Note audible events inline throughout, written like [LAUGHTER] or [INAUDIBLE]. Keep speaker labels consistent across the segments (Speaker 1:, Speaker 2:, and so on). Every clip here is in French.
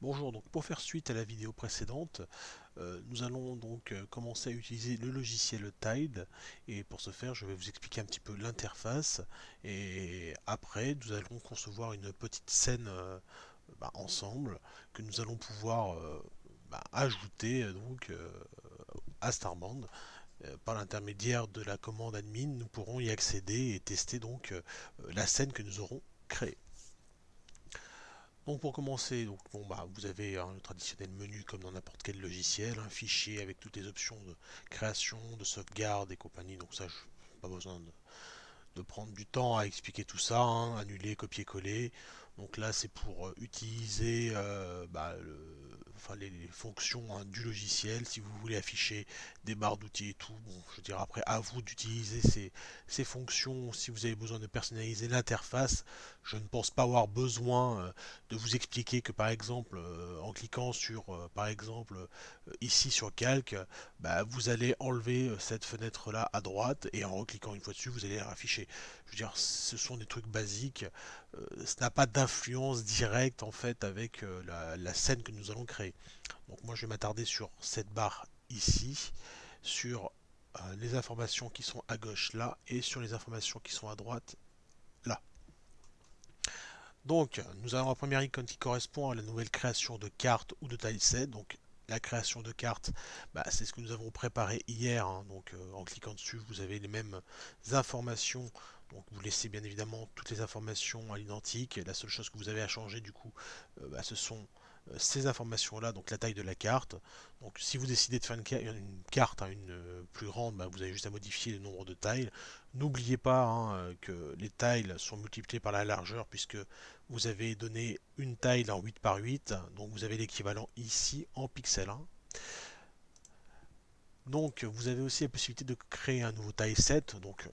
Speaker 1: Bonjour, donc pour faire suite à la vidéo précédente, euh, nous allons donc euh, commencer à utiliser le logiciel Tide et pour ce faire je vais vous expliquer un petit peu l'interface et après nous allons concevoir une petite scène euh, bah, ensemble que nous allons pouvoir bah, ajouter donc à Starband par l'intermédiaire de la commande admin nous pourrons y accéder et tester donc la scène que nous aurons créée pour commencer, donc, bon, bah, vous avez un hein, le traditionnel menu comme dans n'importe quel logiciel, un fichier avec toutes les options de création, de sauvegarde et compagnie. Donc ça, je pas besoin de, prendre du temps à expliquer tout ça. Hein. annuler, copier-coller. Donc là, c'est pour euh, utiliser euh, bah, les, fonctions hein, du logiciel. Si vous voulez afficher des barres d'outils et tout, je dirais après à vous d'utiliser ces, fonctions si vous avez besoin de personnaliser l'interface. Je ne pense pas avoir besoin euh, de vous expliquer que par exemple, en cliquant sur, par exemple, ici sur Calque, bah, vous allez enlever cette fenêtre là à droite et en cliquant une fois dessus, vous allez la afficher. Je veux dire, ce sont des trucs basiques. Euh, ça n'a pas d'influence directe en fait avec euh, la, scène que nous allons créer. Donc moi je vais m'attarder sur cette barre ici, sur euh, les informations qui sont à gauche là et sur les informations qui sont à droite là. Donc nous avons la première icône qui correspond à la nouvelle création de carte ou de tileset. Donc la création de cartes, bah, c'est ce que nous avons préparé hier. Hein. donc en cliquant dessus, vous avez les mêmes informations vous laissez bien évidemment toutes les informations à l'identique. La seule chose que vous avez à changer du coup, euh, bah, ce sont euh, ces informations-là, donc la taille de la carte. Donc si vous décidez de faire une, carte hein, une euh, plus grande, bah, vous avez juste à modifier le nombre de tiles. N'oubliez pas hein, que les tiles sont multipliés par la largeur puisque vous avez donné une taille en 8 par 8. Donc vous avez l'équivalent ici en pixels 1. Donc vous avez aussi la possibilité de créer un nouveau taille set. Donc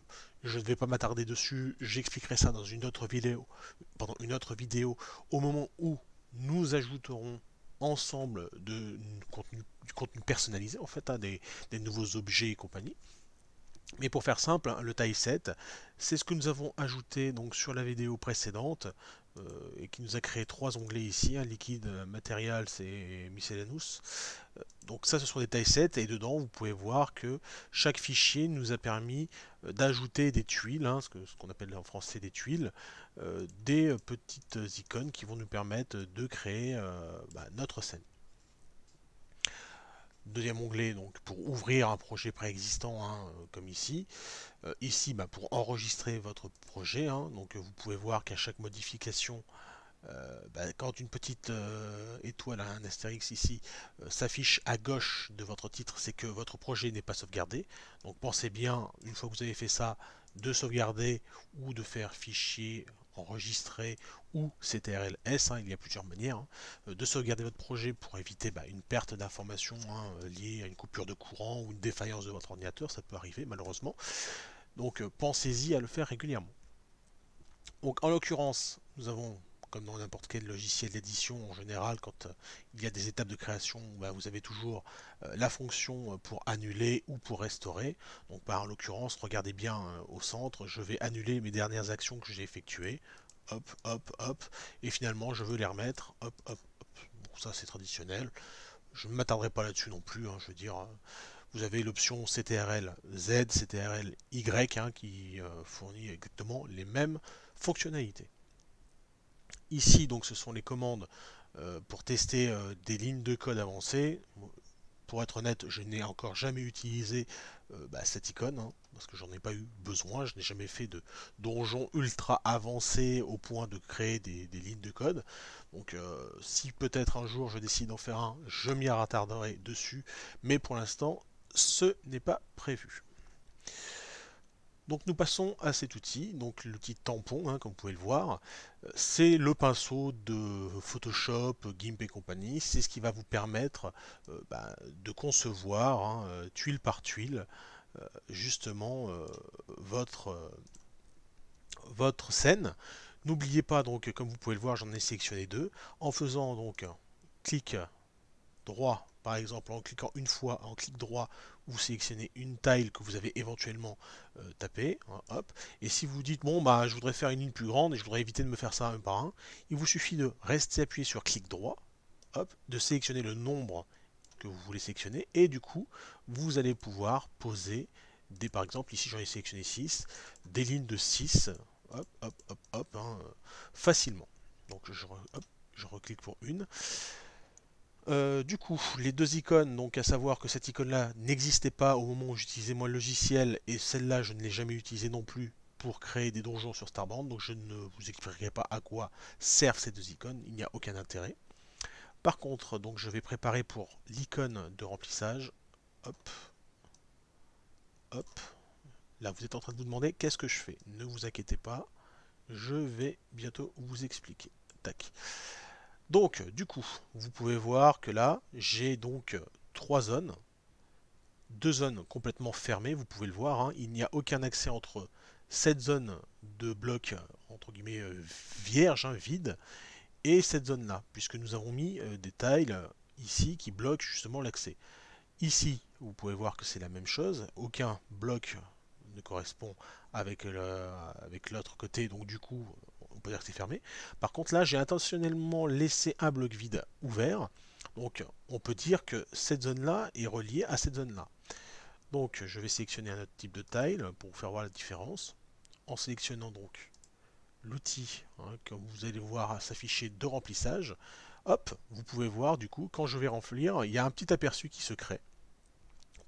Speaker 1: je ne vais pas m'attarder dessus, j'expliquerai ça dans une autre vidéo, pendant une autre vidéo au moment où nous ajouterons ensemble du contenu personnalisé, en fait, hein, des, nouveaux objets et compagnie. Mais pour faire simple, hein, le le 7 c'est ce que nous avons ajouté donc sur la vidéo précédente euh, et qui nous a créé trois onglets ici, hein, liquide, matériel, c'est miscellaneous. Euh, donc ça, ce sont des 7 et dedans, vous pouvez voir que chaque fichier nous a permis euh, d'ajouter des tuiles, hein, ce qu'on ce appelle en français des tuiles, euh, des petites icônes qui vont nous permettre de créer euh, bah, notre scène. Deuxième onglet donc pour ouvrir un projet préexistant hein, comme ici. ici bah, pour enregistrer votre projet. Hein, donc vous pouvez voir qu'à chaque modification euh, bah, quand une petite euh, étoile, un astérix ici, euh, s'affiche à gauche de votre titre, c'est que votre projet n'est pas sauvegardé. Donc pensez bien, une fois que vous avez fait ça, de sauvegarder ou de faire fichier enregistré ou CTRLS, S, hein, il y a plusieurs manières, hein, de sauvegarder votre projet pour éviter bah, une perte d'informations hein, liée à une coupure de courant ou une défaillance de votre ordinateur, ça peut arriver malheureusement. Donc pensez-y à le faire régulièrement. Donc en l'occurrence, nous avons comme dans n'importe quel logiciel d'édition en général, quand euh, il y a des étapes de création, bah, vous avez toujours euh, la fonction euh, pour annuler ou pour restaurer. Donc par bah, en l'occurrence, regardez bien au centre, je vais annuler mes dernières actions que j'ai effectuées. Hop, hop, hop. Et finalement, je veux les remettre. Hop, hop, hop. Bon, ça c'est traditionnel. Je ne m'attarderai pas là-dessus non plus, hein. je veux dire vous avez l'option CTRL Z, CTRL Y hein, qui fournit exactement les mêmes fonctionnalités. Ici, donc, ce sont les commandes euh, pour tester euh, des lignes de code avancées. Pour être honnête, je n'ai encore jamais utilisé euh, bah, cette icône, hein, parce que n'en ai pas eu besoin. Je n'ai jamais fait de donjon ultra avancé au point de créer des, lignes de code. Donc si peut-être un jour je décide d'en faire un, je m'y retarderai dessus. Mais pour l'instant, ce n'est pas prévu. Donc nous passons à cet outil, donc l'outil tampon, hein, comme vous pouvez le voir. Euh, c'est le pinceau de Photoshop, GIMP et compagnie. C'est ce qui va vous permettre euh, ben, de concevoir, hein, euh, tuile par tuile, justement votre, votre scène. N'oubliez pas, donc, comme vous pouvez le voir, j'en ai sélectionné deux. En faisant donc clic droit, par exemple, en cliquant une fois, en clic droit, vous sélectionnez une taille que vous avez éventuellement euh, tapée, hein, hop, et si vous dites bon bah je voudrais faire une ligne plus grande et je voudrais éviter de me faire ça un par un, il vous suffit de rester appuyé sur clic droit, hop, de sélectionner le nombre que vous voulez sélectionner et du coup vous allez pouvoir poser des par exemple ici j'en ai sélectionné 6, des lignes de 6, hop, hop, hop, hop, hein, facilement. Donc je, je reclique pour une. Euh, du coup, les deux icônes, donc à savoir que cette icône-là n'existait pas au moment où j'utilisais moi le logiciel, et celle-là je ne l'ai jamais utilisée non plus pour créer des donjons sur Starbound, donc je ne vous expliquerai pas à quoi servent ces deux icônes, il n'y a aucun intérêt. Par contre, donc je vais préparer pour l'icône de remplissage. Hop. Hop. Là, vous êtes en train de vous demander qu'est-ce que je fais. Ne vous inquiétez pas, je vais bientôt vous expliquer. Tac. Donc, du coup, vous pouvez voir que là, j'ai donc trois zones. Deux zones complètement fermées, vous pouvez le voir. Hein. Il n'y a aucun accès entre cette zone de bloc, entre guillemets, euh, vierge, hein, vide, et cette zone-là, puisque nous avons mis euh, des tiles ici qui bloquent justement l'accès. Ici, vous pouvez voir que c'est la même chose. Aucun bloc ne correspond avec l'autre côté, donc du coup, dire c'est fermé. Par contre, là, j'ai intentionnellement laissé un bloc vide ouvert. Donc, on peut dire que cette zone-là est reliée à cette zone-là. Donc, je vais sélectionner un autre type de tile pour vous faire voir la différence. En sélectionnant donc l'outil, hein, comme vous allez voir s'afficher de remplissage, hop, vous pouvez voir du coup, quand je vais remplir, il y a un petit aperçu qui se crée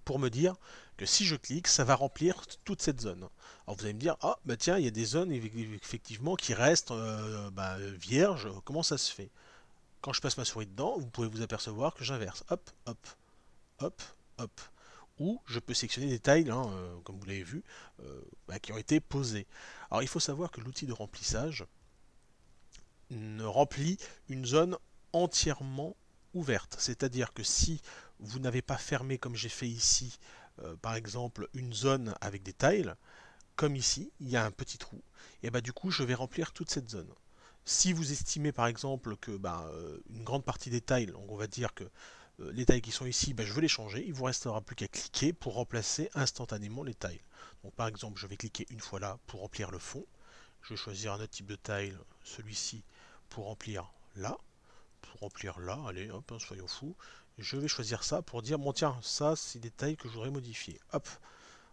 Speaker 1: pour me dire que si je clique, ça va remplir toute cette zone. Alors vous allez me dire, ah bah tiens, il y a des zones effectivement qui restent euh, bah, vierges, comment ça se fait Quand je passe ma souris dedans, vous pouvez vous apercevoir que j'inverse. Hop, hop, hop, hop. Ou je peux sélectionner des tailles, hein, euh, comme vous l'avez vu, euh, bah, qui ont été posées. Alors il faut savoir que l'outil de remplissage ne remplit une zone entièrement ouverte. C'est-à-dire que si vous n'avez pas fermé comme j'ai fait ici, euh, par exemple, une zone avec des tiles, comme ici, il y a un petit trou, et bah du coup je vais remplir toute cette zone. Si vous estimez par exemple que bah, euh, une grande partie des tiles, donc on va dire que euh, les tiles qui sont ici, bah, je veux les changer, il vous restera plus qu'à cliquer pour remplacer instantanément les tiles. Donc par exemple, je vais cliquer une fois là pour remplir le fond, je vais choisir un autre type de tile, celui-ci, pour remplir là, pour remplir là, allez, hop, hein, soyons fous, je vais choisir ça pour dire, bon tiens, ça c'est des tailles que j'aurais modifié Hop,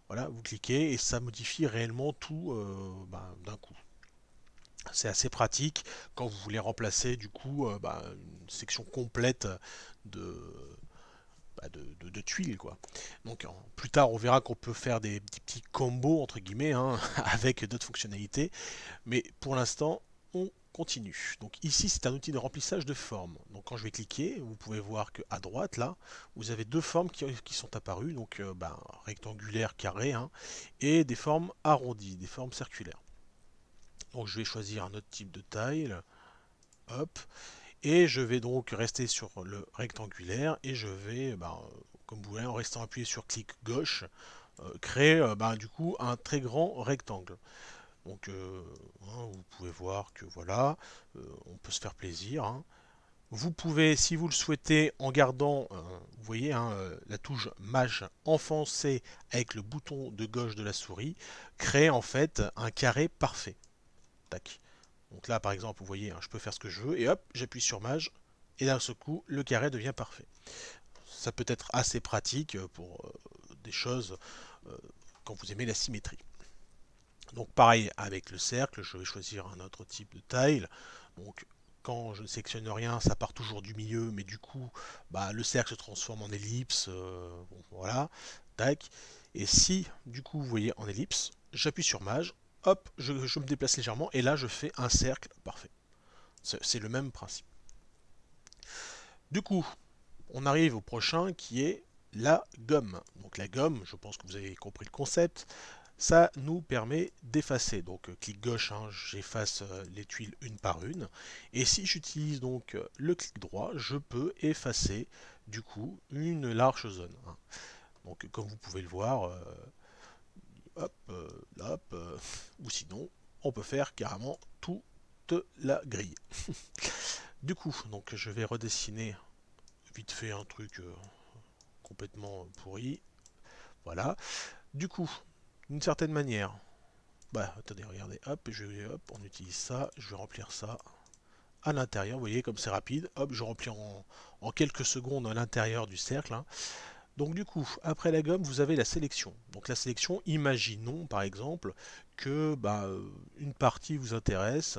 Speaker 1: voilà, vous cliquez et ça modifie réellement tout euh, ben, d'un coup. C'est assez pratique quand vous voulez remplacer du coup euh, ben, une section complète ben, de, de, tuiles. Quoi. Donc plus tard on verra qu'on peut faire des, petits combos entre guillemets hein, [LAUGHS] avec d'autres fonctionnalités. Mais pour l'instant on donc ici, c'est un outil de remplissage de formes. Donc quand je vais cliquer, vous pouvez voir qu'à droite, là, vous avez deux formes qui, qui sont apparues, donc euh, ben, rectangulaire, carré, hein, et des formes arrondies, des formes circulaires. Donc je vais choisir un autre type de taille, hop, et je vais donc rester sur le rectangulaire, et je vais, ben, comme vous voulez, en restant appuyé sur clic gauche, euh, créer euh, ben, du coup un très grand rectangle. Donc euh, hein, vous pouvez voir que voilà, euh, on peut se faire plaisir. Hein. Vous pouvez, si vous le souhaitez, en gardant, euh, vous voyez, hein, la touche Maj enfoncée avec le bouton de gauche de la souris, créer en fait un carré parfait. Tac. Donc là, par exemple, vous voyez, je peux faire ce que je veux, et hop, j'appuie sur Maj, et d'un seul coup, le carré devient parfait. Ça peut être assez pratique pour des choses quand vous aimez la symétrie. Donc pareil avec le cercle, je vais choisir un autre type de taille. Donc quand je ne sélectionne rien, ça part toujours du milieu, mais du coup, bah, le cercle se transforme en ellipse. Euh, voilà, tac. Et si, du coup, vous voyez en ellipse, j'appuie sur Mage, hop, je, me déplace légèrement, et là, je fais un cercle parfait. C'est le même principe. Du coup, on arrive au prochain qui est la gomme. Donc la gomme, je pense que vous avez compris le concept ça nous permet d'effacer. Donc euh, clic gauche, hein, j'efface euh, les tuiles une par une. Et si j'utilise donc euh, le clic droit, je peux effacer du coup une large zone. Hein. Donc comme vous pouvez le voir, hop, hop, ou sinon on peut faire carrément toute la grille. [LAUGHS] du coup, donc je vais redessiner vite fait un truc complètement pourri. Voilà. Du coup, d'une certaine manière. Bah, attendez, regardez, hop, on utilise ça, je vais remplir ça à l'intérieur, vous voyez comme c'est rapide, hop, je remplis en, quelques secondes à l'intérieur du cercle. Hein. Donc du coup, après la gomme, vous avez la sélection. Donc la sélection, imaginons par exemple que bah, euh, une partie vous intéresse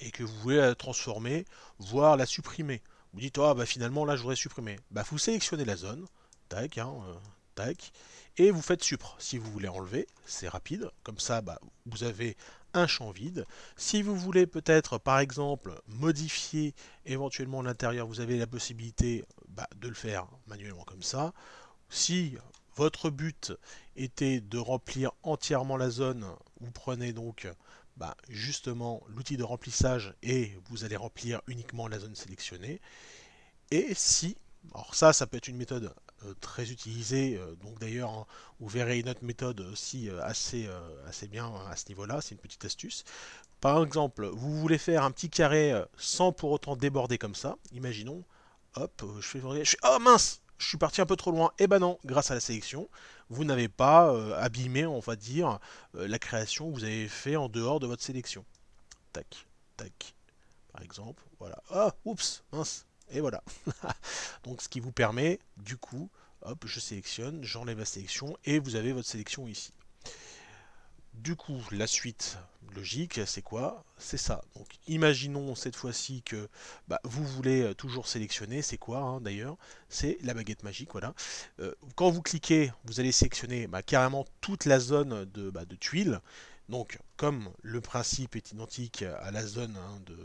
Speaker 1: et que vous voulez la transformer, voire la supprimer. Vous dites, ah bah finalement là je voudrais supprimer. Bah vous sélectionnez la zone, tac, hein, euh, et vous faites supr, si vous voulez enlever, c'est rapide, comme ça bah, vous avez un champ vide. Si vous voulez peut-être par exemple modifier éventuellement l'intérieur, vous avez la possibilité bah, de le faire manuellement comme ça. Si votre but était de remplir entièrement la zone, vous prenez donc bah, justement l'outil de remplissage et vous allez remplir uniquement la zone sélectionnée. Et si, alors ça, ça peut être une méthode euh, très utilisé. Euh, donc d'ailleurs, hein, vous verrez une autre méthode aussi euh, assez, assez bien hein, à ce niveau-là, c'est une petite astuce. Par exemple, vous voulez faire un petit carré sans pour autant déborder comme ça. Imaginons, hop, je fais, oh mince, je suis parti un peu trop loin. Et eh ben non, grâce à la sélection, vous n'avez pas abîmé, on va dire, la création que vous avez fait en dehors de votre sélection. Tac, tac, par exemple, voilà. oh, oups, mince, et voilà. [LAUGHS] Donc ce qui vous permet, du coup, hop, je sélectionne, j'enlève la sélection et vous avez votre sélection ici. Du coup, la suite logique, c'est quoi C'est ça. Donc, imaginons cette fois-ci que bah, vous voulez euh, toujours sélectionner, c'est quoi hein, d'ailleurs C'est la baguette magique, voilà. Euh, quand vous cliquez, vous allez sélectionner bah, carrément toute la zone de, bah, de tuiles. Donc, comme le principe est identique à la zone hein, de,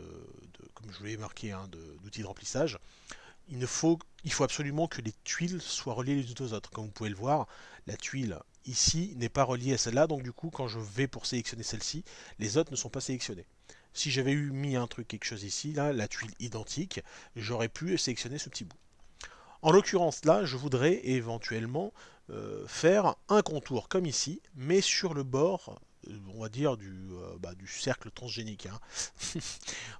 Speaker 1: comme je l'ai marqué, hein, d'outils de, remplissage. Il, ne faut, il faut absolument que les tuiles soient reliées les unes aux autres. Comme vous pouvez le voir, la tuile ici n'est pas reliée à celle-là, donc du coup, quand je vais pour sélectionner celle-ci, les autres ne sont pas sélectionnés. Si j'avais eu mis un truc, quelque chose ici, là, la tuile identique, j'aurais pu sélectionner ce petit bout. En l'occurrence, là, je voudrais éventuellement euh, faire un contour comme ici, mais sur le bord euh, on va dire, du, euh, bah, du cercle transgénique. Hein. [LAUGHS]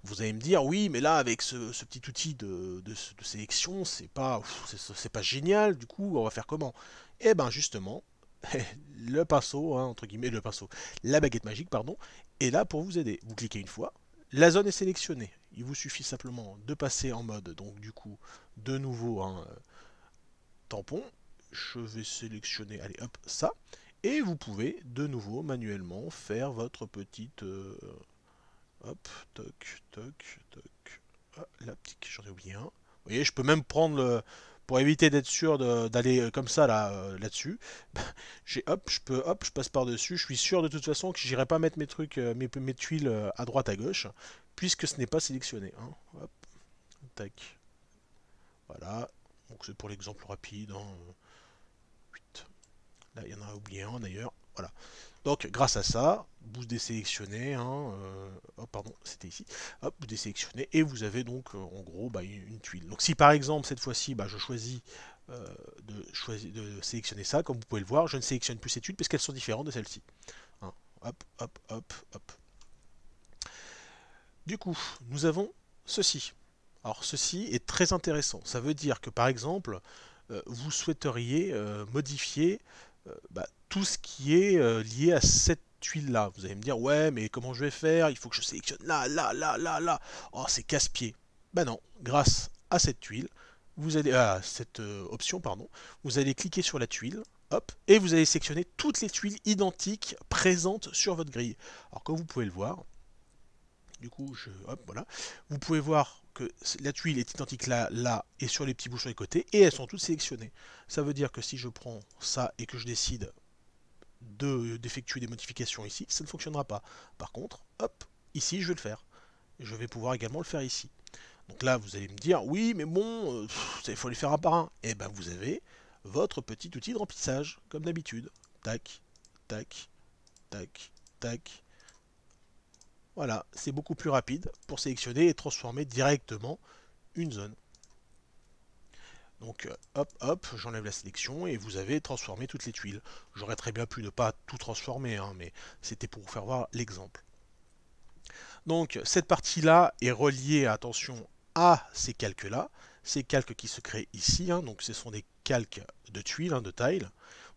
Speaker 1: vous allez me dire, oui, mais là, avec ce, petit outil de, sélection, c'est pas, c'est pas génial, du coup, on va faire comment Eh ben justement, [LAUGHS] le pinceau, hein, entre guillemets, le pinceau, la baguette magique, pardon, est là pour vous aider. Vous cliquez une fois, la zone est sélectionnée. Il vous suffit simplement de passer en mode, donc du coup, de nouveau, un hein, euh, tampon. Je vais sélectionner, allez hop, ça. Et vous pouvez de nouveau manuellement faire votre petite... Euh, hop, toc, toc, toc. Ah, la petite, j'en ai oublié un. Vous voyez, je peux même prendre le... Pour éviter d'être sûr d'aller euh, comme ça euh, là-dessus, là, [LAUGHS] j'ai hop, je peux hop, je passe par-dessus. Je suis sûr de toute façon que j'irai pas mettre mes trucs, mes, mes, tuiles à droite, à gauche, puisque ce n'est pas sélectionné. Hein. Hop, tac. Voilà, donc c'est pour l'exemple rapide. Hein. Euh, il y en a oublié un d'ailleurs. Voilà. Donc grâce à ça, vous désélectionnez, hein, euh, oh, pardon, c'était ici, hop, vous désélectionnez et vous avez donc euh, en gros bah, une tuile. Donc si par exemple cette fois-ci bah, je choisis, de sélectionner ça, comme vous pouvez le voir, je ne sélectionne plus ces tuiles parce qu'elles sont différentes de celles-ci. Hein. hop, hop, hop, hop. Du coup, nous avons ceci. Alors ceci est très intéressant. Ça veut dire que par exemple, vous souhaiteriez modifier euh, bah, tout ce qui est euh, lié à cette tuile là Vous allez me dire, ouais, mais comment je vais faire Il faut que je sélectionne là, là, là, là, là. Oh, c'est casse-pied. Bah non, grâce à cette tuile, vous allez, à cette euh, option, pardon, vous allez cliquer sur la tuile, hop, et vous allez sélectionner toutes les tuiles identiques présentes sur votre grille. Alors, comme vous pouvez le voir, du coup, je, hop, voilà, vous pouvez voir la tuile est identique là, là et sur les petits bouchons des côté, côtés et elles sont toutes sélectionnées. Ça veut dire que si je prends ça et que je décide euh, d'effectuer des modifications ici, ça ne fonctionnera pas. Par contre, hop, ici je vais le faire. Je vais pouvoir également le faire ici. Donc là, vous allez me dire, oui, mais bon, euh, il faut les faire un par un. Et eh ben, vous avez votre petit outil de remplissage, comme d'habitude. Tac, tac, tac, tac, voilà, c'est beaucoup plus rapide pour sélectionner et transformer directement une zone. Donc euh, hop hop, j'enlève la sélection et vous avez transformé toutes les tuiles. J'aurais très bien pu ne pas tout transformer, hein, mais c'était pour vous faire voir l'exemple. Donc cette partie-là est reliée, attention, à ces calques-là. Ces calques qui se créent ici, hein, donc ce sont des calques de tuiles, hein, de tiles.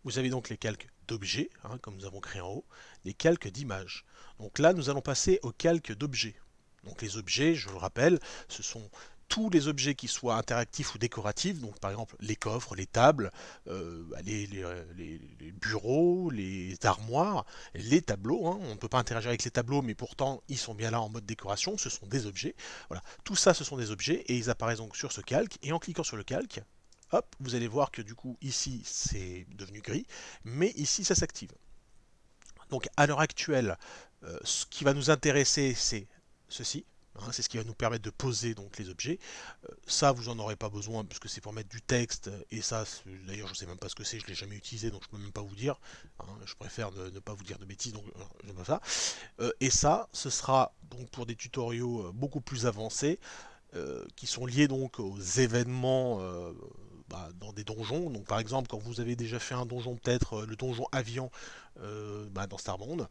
Speaker 1: Vous avez donc les calques d'objets, hein, comme nous avons créé en haut, des calques d'images. Donc là, nous allons passer aux calques d'objets. Donc les objets, je le rappelle, ce sont tous les objets qui soient interactifs ou décoratifs, donc par exemple les coffres, les tables, euh, les, bureaux, les armoires, les tableaux, hein. on ne peut pas interagir avec les tableaux mais pourtant ils sont bien là en mode décoration, ce sont des objets, voilà, tout ça ce sont des objets et ils apparaissent donc sur ce calque et en cliquant sur le calque, vous allez voir que du coup ici c'est devenu gris, mais ici ça s'active. Donc à l'heure actuelle, euh, ce qui va nous intéresser c'est ceci, hein, c'est ce qui va nous permettre de poser donc les objets. Euh, ça vous en aurez pas besoin puisque c'est pour mettre du texte, et ça d'ailleurs je sais même pas ce que c'est, je l'ai jamais utilisé donc je peux même pas vous dire, hein, je préfère ne, pas vous dire de bêtises donc euh, je ça. et ça, ce sera donc pour des tutoriaux beaucoup plus avancés, qui sont liés donc aux événements bah, dans des donjons. Donc par exemple, quand vous avez déjà fait un donjon, peut-être euh, le donjon avion euh, bah, dans Starbound,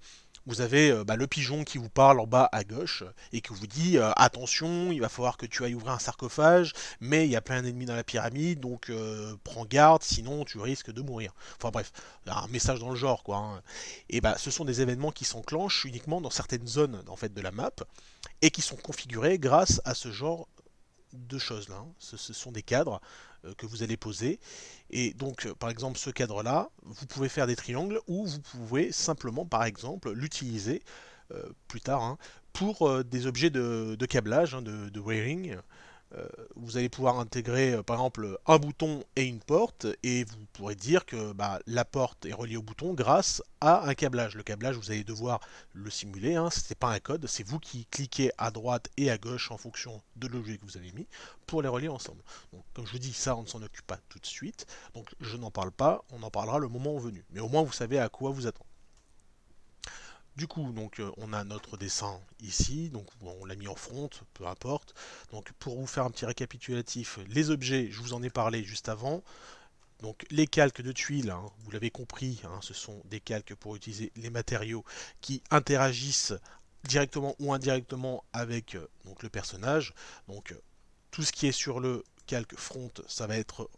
Speaker 1: vous avez euh, bah, le pigeon qui vous parle en bas à gauche et qui vous dit attention, il va falloir que tu ailles ouvrir un sarcophage, mais il y a plein d'ennemis dans la pyramide, donc prends garde, sinon tu risques de mourir. Enfin bref, un message dans le genre quoi. Hein. Et bah ce sont des événements qui s'enclenchent uniquement dans certaines zones en fait de la map et qui sont configurés grâce à ce genre de choses là. Hein. Ce, ce, sont des cadres euh, que vous allez poser. Et donc, euh, par exemple, ce cadre-là, vous pouvez faire des triangles ou vous pouvez simplement, par exemple, l'utiliser euh, plus tard hein, pour des objets de, câblage, hein, de, de, wiring, euh, vous allez pouvoir intégrer euh, par exemple un bouton et une porte et vous pourrez dire que bah, la porte est reliée au bouton grâce à un câblage. Le câblage vous allez devoir le simuler, hein. ce n'est pas un code, c'est vous qui cliquez à droite et à gauche en fonction de l'objet que vous avez mis pour les relier ensemble. Donc comme je vous dis ça on ne s'en occupe pas tout de suite, donc je n'en parle pas, on en parlera le moment venu. Mais au moins vous savez à quoi vous attendre. Du coup, donc, euh, on a notre dessin ici, donc on l'a mis en front, peu importe. Donc pour vous faire un petit récapitulatif, les objets, je vous en ai parlé juste avant. Donc les calques de tuiles, hein, vous l'avez compris, hein, ce sont des calques pour utiliser les matériaux qui interagissent directement ou indirectement avec euh, donc, le personnage. Donc euh, tout ce qui est sur le calque front, ça va être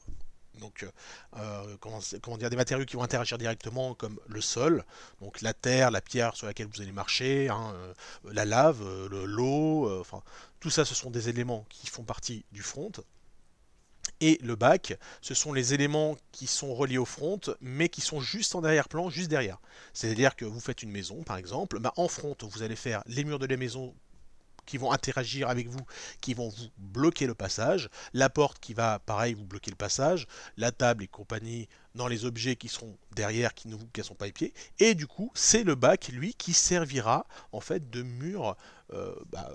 Speaker 1: donc, euh, euh, comment, dire, des matériaux qui vont interagir directement, comme le sol, donc la terre, la pierre sur laquelle vous allez marcher, hein, euh, la lave, l'eau, enfin, tout ça, ce sont des éléments qui font partie du front. Et le bac ce sont les éléments qui sont reliés au front, mais qui sont juste en arrière-plan, juste derrière. C'est-à-dire que vous faites une maison, par exemple, bah, en front, vous allez faire les murs de la maison qui vont interagir avec vous, qui vont vous bloquer le passage, la porte qui va, pareil, vous bloquer le passage, la table et compagnie dans les objets qui seront derrière, qui ne vous cassent pas les pieds, et du coup, c'est le bac, lui, qui servira, en fait, de mur euh, bah,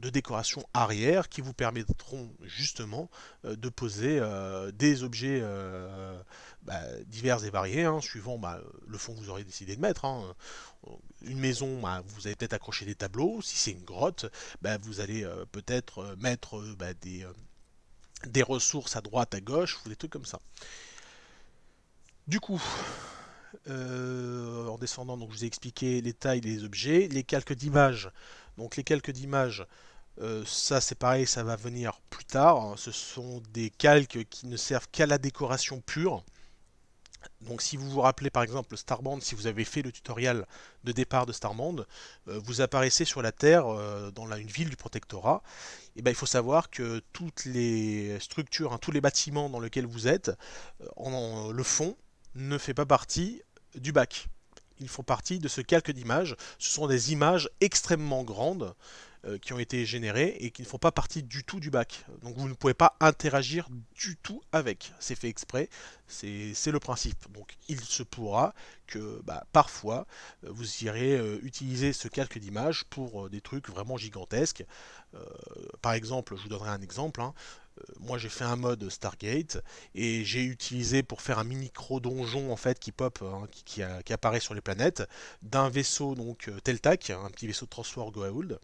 Speaker 1: de décoration arrière qui vous permettront justement euh, de poser euh, des objets euh, bah, divers et variés, hein, suivant bah, le fond que vous aurez décidé de mettre. Hein. Une maison, bah, vous allez peut-être accrocher des tableaux, si c'est une grotte, vous allez peut-être mettre des, des ressources à droite, à gauche, ou des trucs comme ça. Du coup, en descendant, donc, je vous ai expliqué les tailles des objets, les calques d'images. Donc les calques d'image, euh, ça c'est pareil, ça va venir plus tard. Ce sont des calques qui ne servent qu'à la décoration pure. Donc si vous vous rappelez par exemple Starband, si vous avez fait le tutoriel de départ de Starband, euh, vous apparaissez sur la Terre euh, dans la, une ville du protectorat. Et eh ben, il faut savoir que toutes les structures, hein, tous les bâtiments dans lesquels vous êtes, en, le fond ne fait pas partie du bac ils font partie de ce calque d'image. Ce sont des images extrêmement grandes euh, qui ont été générées et qui ne font pas partie du tout du bac. Donc vous ne pouvez pas interagir du tout avec. C'est fait exprès, c'est le principe. Donc il se pourra que bah, parfois euh, vous irez euh, utiliser ce calque d'image pour des trucs vraiment gigantesques. par exemple, je vous donnerai un exemple. Hein. Euh, moi j'ai fait un mode Stargate et j'ai utilisé pour faire un mini cro donjon en fait qui pop, hein, qui, apparaît sur les planètes, d'un vaisseau donc euh, Teltac, un petit vaisseau de transport Goa'uld.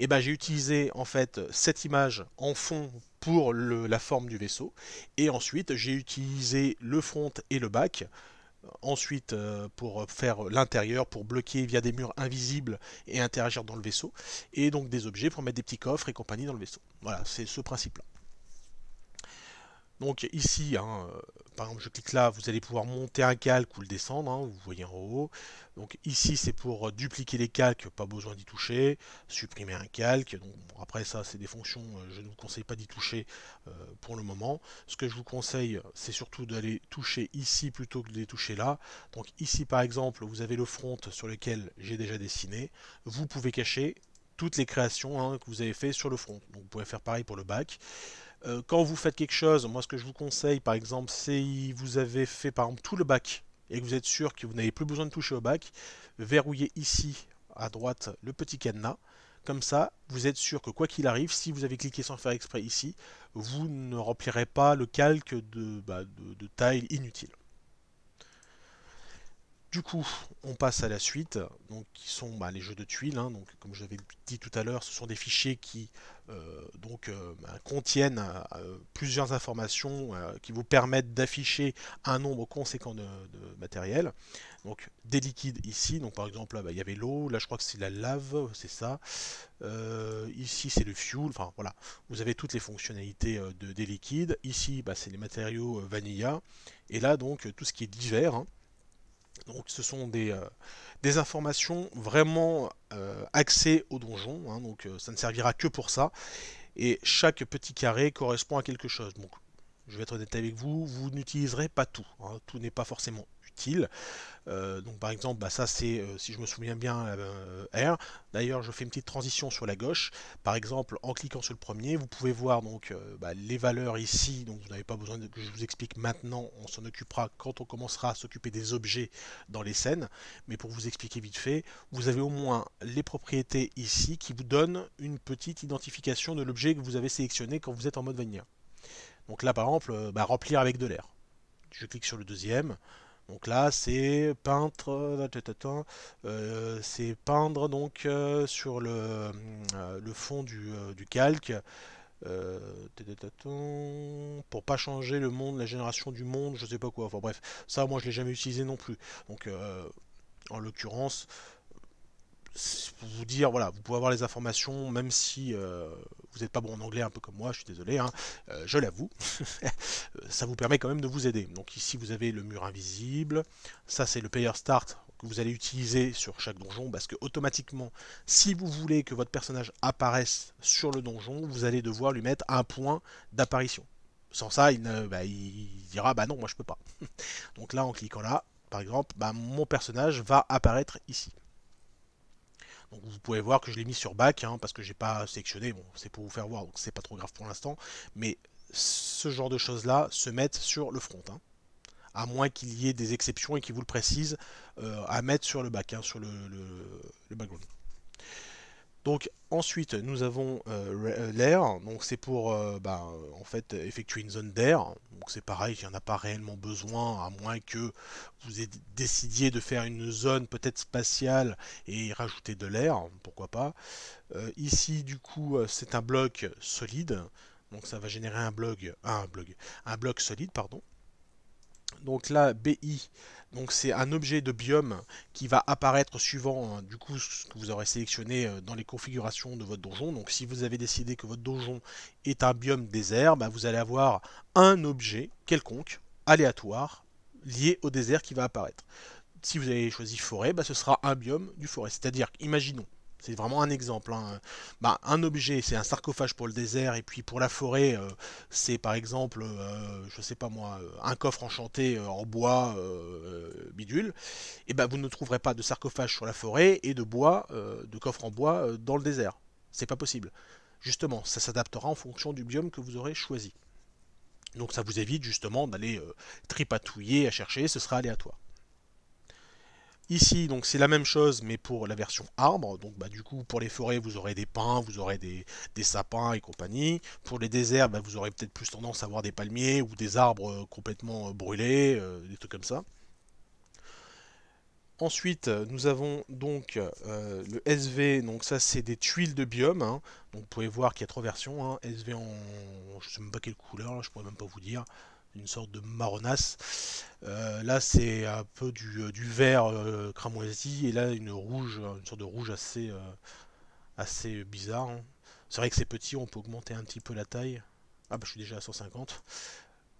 Speaker 1: Et ben j'ai utilisé en fait cette image en fond pour la forme du vaisseau et ensuite j'ai utilisé le front et le back ensuite euh, pour faire l'intérieur, pour bloquer via des murs invisibles et interagir dans le vaisseau, et donc des objets pour mettre des petits coffres et compagnie dans le vaisseau. Voilà, c'est ce principe-là. Donc ici, hein, euh, par exemple, je clique là, vous allez pouvoir monter un calque ou le descendre, hein, vous voyez en haut. Donc ici, c'est pour dupliquer les calques, pas besoin d'y toucher, supprimer un calque. Donc après ça, c'est des fonctions, euh, je ne vous conseille pas d'y toucher euh, pour le moment. Ce que je vous conseille, c'est surtout d'aller toucher ici plutôt que de les toucher là. Donc ici, par exemple, vous avez le front sur lequel j'ai déjà dessiné. Vous pouvez cacher toutes les créations hein, que vous avez faites sur le front. vous pouvez faire pareil pour le bac. Euh, quand vous faites quelque chose, moi ce que je vous conseille par exemple, si vous avez fait par exemple tout le bac et que vous êtes sûr que vous n'avez plus besoin de toucher au bac, verrouillez ici à droite le petit cadenas. Comme ça, vous êtes sûr que quoi qu'il arrive, si vous avez cliqué sans faire exprès ici, vous ne remplirez pas le calque de bah, taille inutile du coup, on passe à la suite, donc qui sont bah, les jeux de tuiles. Hein. donc, comme je l'avais dit tout à l'heure, ce sont des fichiers qui euh, donc, euh, bah, contiennent euh, plusieurs informations qui vous permettent d'afficher un nombre conséquent de, matériel. Donc des liquides ici, donc par exemple bah, il y avait l'eau, là je crois que c'est la lave, c'est ça. ici c'est le fuel, enfin voilà, vous avez toutes les fonctionnalités de, des liquides. Ici c'est les matériaux vanilla, et là donc tout ce qui est divers. Hein. Donc ce sont des, euh, informations vraiment accès euh, axées au donjon, hein, donc euh, ça ne servira que pour ça. Et chaque petit carré correspond à quelque chose. Donc je vais être honnête avec vous, vous n'utiliserez pas tout. Hein. tout n'est pas forcément euh, donc par exemple, bah, ça c'est, euh, si je me souviens bien, euh, R. D'ailleurs, je fais une petite transition sur la gauche. Par exemple, en cliquant sur le premier, vous pouvez voir donc bah, les valeurs ici. Donc vous n'avez pas besoin que je vous explique maintenant. On s'en occupera quand on commencera à s'occuper des objets dans les scènes. Mais pour vous expliquer vite fait, vous avez au moins les propriétés ici qui vous donnent une petite identification de l'objet que vous avez sélectionné quand vous êtes en mode venir. Donc là, par exemple, bah, remplir avec de l'air. Je clique sur le deuxième. Donc là, c'est peindre, euh, euh, c'est peindre donc euh, sur le, fond du, du calque pour pas changer le monde, la génération du monde, je sais pas quoi. Enfin bref, ça moi je l'ai jamais utilisé non plus. Donc en l'occurrence, pour vous dire, voilà, vous pouvez avoir les informations, même si euh, vous n'êtes pas bon en anglais, un peu comme moi, je suis désolé, hein. euh, je l'avoue, [LAUGHS] ça vous permet quand même de vous aider. Donc ici, vous avez le mur invisible, ça c'est le player start que vous allez utiliser sur chaque donjon, parce que automatiquement, si vous voulez que votre personnage apparaisse sur le donjon, vous allez devoir lui mettre un point d'apparition. Sans ça, il, bah, il dira, bah non, moi je peux pas. [LAUGHS] Donc là, en cliquant là, par exemple, bah, mon personnage va apparaître ici vous pouvez voir que je l'ai mis sur back hein, parce que j'ai pas sélectionné. Bon, c'est pour vous faire voir, donc c'est pas trop grave pour l'instant. Mais ce genre de choses là se mettent sur le front. Hein. à moins qu'il y ait des exceptions et qu'ils vous le précisent euh, à mettre sur le back, hein, sur le background. Donc ensuite nous avons euh, euh, l'air, donc c'est pour euh, ben, en fait effectuer une zone d'air, donc c'est pareil, il n'y en a pas réellement besoin, à moins que vous décidiez de faire une zone peut-être spatiale et rajouter de l'air, pourquoi pas. ici du coup c'est un bloc solide, donc ça va générer un bloc, un bloc, un bloc solide, pardon. Donc là BI donc c'est un objet de biome qui va apparaître suivant hein, du coup ce que vous aurez sélectionné euh, dans les configurations de votre donjon. Donc si vous avez décidé que votre donjon est un biome désert, bah, vous allez avoir un objet quelconque, aléatoire, lié au désert qui va apparaître. Si vous avez choisi forêt, bah, ce sera un biome du forêt. C'est-à-dire, imaginons, c'est vraiment un exemple. Hein. Bah, un objet, c'est un sarcophage pour le désert, et puis pour la forêt, euh, c'est par exemple, euh, je ne sais pas moi, euh, un coffre enchanté en bois bidule. Et eh ben vous ne trouverez pas de sarcophage sur la forêt et de bois, de coffre en bois dans le désert. C'est pas possible. Justement, ça s'adaptera en fonction du biome que vous aurez choisi. Donc ça vous évite justement d'aller tripatouiller à chercher, ce sera aléatoire. Ici, donc c'est la même chose, mais pour la version arbre. Donc bah, du coup, pour les forêts, vous aurez des pins, vous aurez des, sapins et compagnie. Pour les déserts, bah, vous aurez peut-être plus tendance à avoir des palmiers ou des arbres euh, complètement euh, brûlés, euh, des trucs comme ça. Ensuite, nous avons donc le SV, donc ça c'est des tuiles de biome. Hein. vous pouvez voir qu'il y a trois versions, hein. SV en... je ne sais même pas quelle couleur, je pourrais même pas vous dire une sorte de marronasse. Euh, là, c'est un peu du, euh, du vert euh, cramoisi et là, une rouge, une sorte de rouge assez, assez bizarre. Hein. C'est vrai que c'est petit, on peut augmenter un petit peu la taille. Ah, bah, je suis déjà à 150.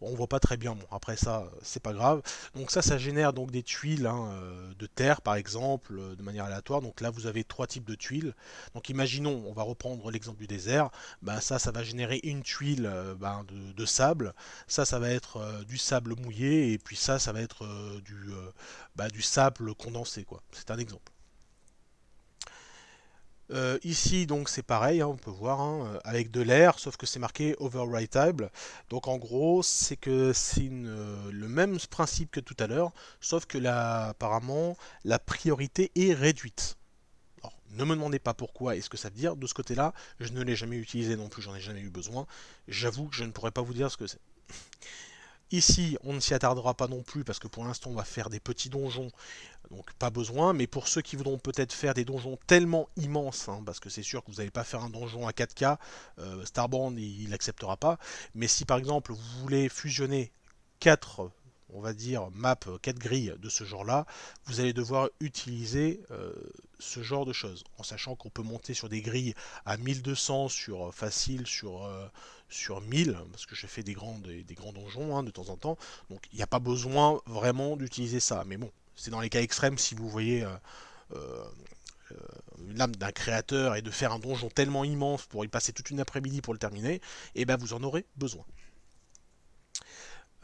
Speaker 1: On on voit pas très bien, bon après ça c'est pas grave. Donc ça ça génère donc des tuiles hein, euh, de terre par exemple euh, de manière aléatoire. Donc là vous avez trois types de tuiles. Donc imaginons, on va reprendre l'exemple du désert, bah, ça ça va générer une tuile euh, ben, de, sable, ça ça va être du sable mouillé et puis ça ça va être du, ben, du sable condensé C'est un exemple. Euh, ici, donc, c'est pareil, hein, on peut voir, hein, euh, avec de l'air, sauf que c'est marqué overwritable. Donc, en gros, c'est que c'est euh, le même principe que tout à l'heure, sauf que là, apparemment, la priorité est réduite. ne me demandez pas pourquoi et ce que ça veut dire. De ce côté-là, je ne l'ai jamais utilisé non plus, j'en ai jamais eu besoin. J'avoue que je ne pourrais pas vous dire ce que c'est. Ici, on ne s'y attardera pas non plus parce que pour l'instant, on va faire des petits donjons, donc pas besoin. Mais pour ceux qui voudront peut-être faire des donjons tellement immenses, hein, parce que c'est sûr que vous n'allez pas faire un donjon à 4K, euh, Starbound, il n'acceptera pas. Mais si par exemple, vous voulez fusionner 4 on va dire, map 4 grilles de ce genre-là, vous allez devoir utiliser euh, ce genre de choses. En sachant qu'on peut monter sur des grilles à 1200 sur euh, facile, sur, euh, sur 1000, parce que j'ai fait des grands, des, grands donjons hein, de temps en temps, donc il n'y a pas besoin vraiment d'utiliser ça. Mais bon, c'est dans les cas extrêmes si vous voyez... l'âme d'un créateur et de faire un donjon tellement immense pour y passer toute une après-midi pour le terminer, et eh ben vous en aurez besoin.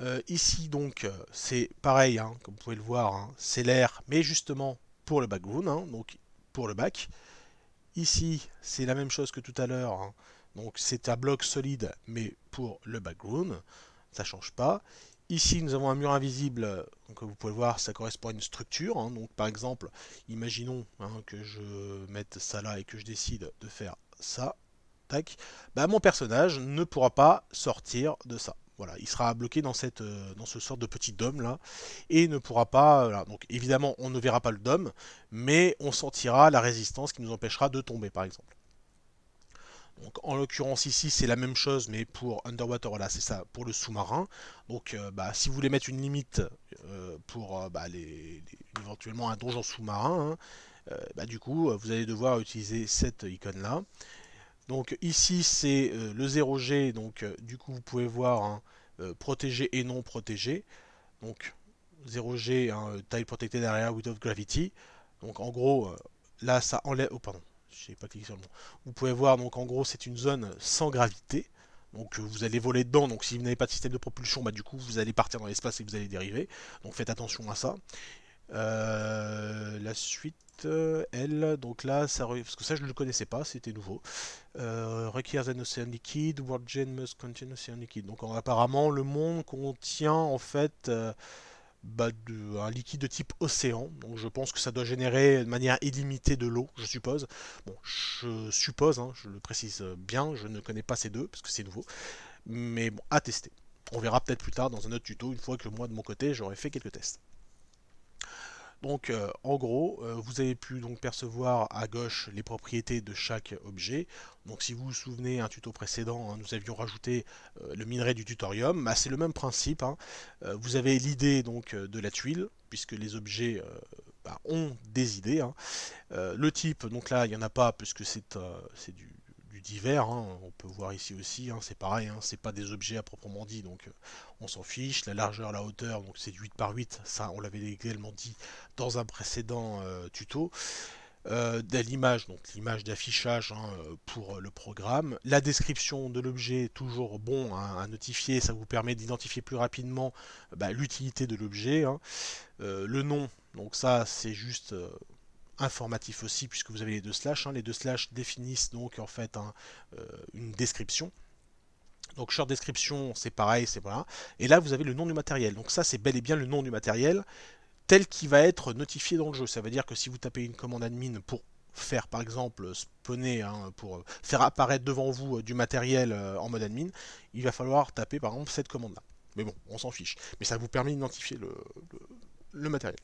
Speaker 1: Euh, ici, donc, euh, c'est pareil, hein, comme vous pouvez le voir, hein, c'est l'air, mais justement pour le background, hein, donc pour le bac. Ici, c'est la même chose que tout à l'heure, donc c'est un bloc solide, mais pour le background, ça change pas. Ici, nous avons un mur invisible, donc vous pouvez le voir, ça correspond à une structure. Donc, par exemple, imaginons que je mette ça là et que je décide de faire ça. Tac. Bah, mon personnage ne pourra pas sortir de ça. Voilà, il sera bloqué dans, cette, euh, dans ce sort de petit dôme là et ne pourra pas. Euh, Donc évidemment, on ne verra pas le dôme, mais on sentira la résistance qui nous empêchera de tomber par exemple. Donc en l'occurrence ici c'est la même chose mais pour Underwater là, c'est ça pour le sous-marin. Donc euh, bah, si vous voulez mettre une limite pour bah, éventuellement un donjon sous-marin, hein, bah, du coup vous allez devoir utiliser cette icône là donc ici c'est euh, le 0G, donc euh, du coup vous pouvez voir hein, euh, protégé et non protégé. Donc 0G, hein, taille tile protected area without gravity. Donc en gros là ça enlève... Oh pardon, j'ai pas cliqué sur le bon. Vous pouvez voir donc en gros c'est une zone sans gravité. Donc vous allez voler dedans, donc si vous n'avez pas de système de propulsion, bah du coup vous allez partir dans l'espace et vous allez dériver. Donc faites attention à ça. la suite, L euh, elle, donc là, ça, parce que ça je ne le connaissais pas, c'était nouveau. Euh, requires an ocean liquide, world gen must contain ocean liquide. Donc apparemment, le monde contient en fait euh, bah, de, un liquide de type océan. Donc je pense que ça doit générer de manière illimitée de l'eau, je suppose. Bon, je suppose, hein, je le précise bien, je ne connais pas ces deux parce que c'est nouveau. Mais bon, à tester. On verra peut-être plus tard dans un autre tuto, une fois que moi de mon côté j'aurai fait quelques tests. Donc euh, en gros, euh, vous avez pu donc percevoir à gauche les propriétés de chaque objet. Donc si vous vous souvenez un tuto précédent, hein, nous avions rajouté euh, le minerai du tutorium, bah, c'est le même principe. Hein. vous avez l'idée donc de la tuile, puisque les objets bah, ont des idées. Hein. le type, donc là il n'y en a pas puisque c'est du divers. Hein. On peut voir ici aussi, hein, c'est pareil, hein, c'est pas des objets à proprement dit, donc euh, on s'en fiche. La largeur, la hauteur, donc c'est du 8 par 8, ça on l'avait également dit dans un précédent euh, tuto. Euh, l'image, donc l'image d'affichage hein, pour le programme. La description de l'objet, toujours bon à notifier, ça vous permet d'identifier plus rapidement bah, l'utilité de l'objet. le nom, donc ça c'est juste, informatif aussi, puisque vous avez les deux slash. Hein. Les deux slash définissent donc en fait euh, une description. Donc short description, c'est pareil, c'est voilà. Et là, vous avez le nom du matériel. Donc ça, c'est bel et bien le nom du matériel tel qu'il va être notifié dans le jeu. Ça veut dire que si vous tapez une commande admin pour faire par exemple spawner, hein, pour euh, faire apparaître devant vous euh, du matériel en mode admin, il va falloir taper par exemple cette commande-là. Mais bon, on s'en fiche. Mais ça vous permet d'identifier le matériel.